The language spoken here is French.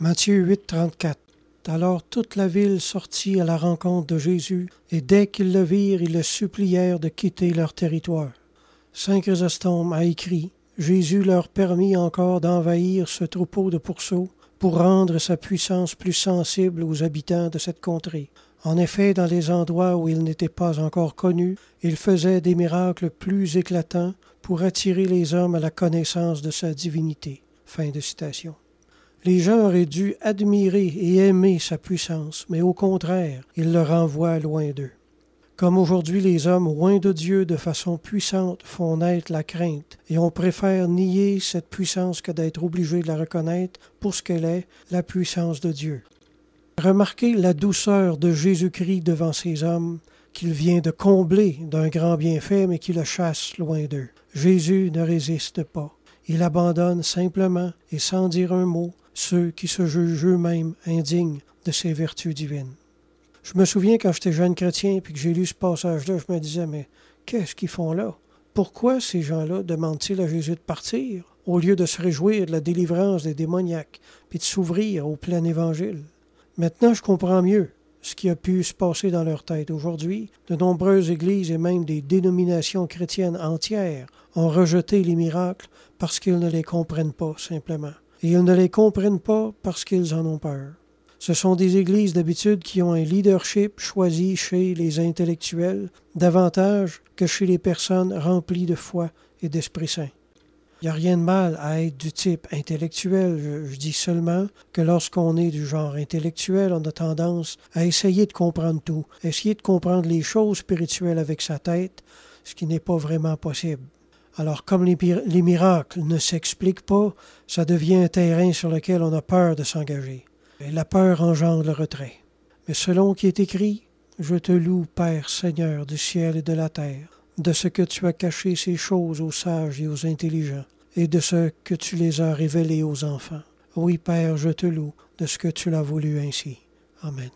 Matthieu 8, 34. Alors toute la ville sortit à la rencontre de Jésus, et dès qu'ils le virent, ils le supplièrent de quitter leur territoire. Saint Chrysostome a écrit Jésus leur permit encore d'envahir ce troupeau de pourceaux pour rendre sa puissance plus sensible aux habitants de cette contrée. En effet, dans les endroits où il n'était pas encore connu, il faisait des miracles plus éclatants pour attirer les hommes à la connaissance de sa divinité. de les gens auraient dû admirer et aimer sa puissance, mais au contraire, il le renvoient loin d'eux. Comme aujourd'hui les hommes loin de Dieu de façon puissante font naître la crainte, et on préfère nier cette puissance que d'être obligé de la reconnaître pour ce qu'elle est, la puissance de Dieu. Remarquez la douceur de Jésus-Christ devant ces hommes qu'il vient de combler d'un grand bienfait, mais qui le chasse loin d'eux. Jésus ne résiste pas. Il abandonne simplement et sans dire un mot ceux qui se jugent eux-mêmes indignes de ces vertus divines. Je me souviens quand j'étais jeune chrétien et que j'ai lu ce passage-là, je me disais, mais qu'est-ce qu'ils font là? Pourquoi ces gens-là demandent-ils à Jésus de partir au lieu de se réjouir de la délivrance des démoniaques puis de s'ouvrir au plein évangile? Maintenant, je comprends mieux ce qui a pu se passer dans leur tête. Aujourd'hui, de nombreuses églises et même des dénominations chrétiennes entières ont rejeté les miracles parce qu'ils ne les comprennent pas simplement et ils ne les comprennent pas parce qu'ils en ont peur. Ce sont des églises d'habitude qui ont un leadership choisi chez les intellectuels davantage que chez les personnes remplies de foi et d'Esprit Saint. Il n'y a rien de mal à être du type intellectuel. Je, je dis seulement que lorsqu'on est du genre intellectuel, on a tendance à essayer de comprendre tout, essayer de comprendre les choses spirituelles avec sa tête, ce qui n'est pas vraiment possible. Alors comme les, miracles ne s'expliquent pas, ça devient un terrain sur lequel on a peur de s'engager. Et la peur engendre le retrait. Mais selon qui est écrit, je te loue, Père Seigneur du ciel et de la terre, de ce que tu as caché ces choses aux sages et aux intelligents, et de ce que tu les as révélées aux enfants. Oui, Père, je te loue, de ce que tu l'as voulu ainsi. Amen.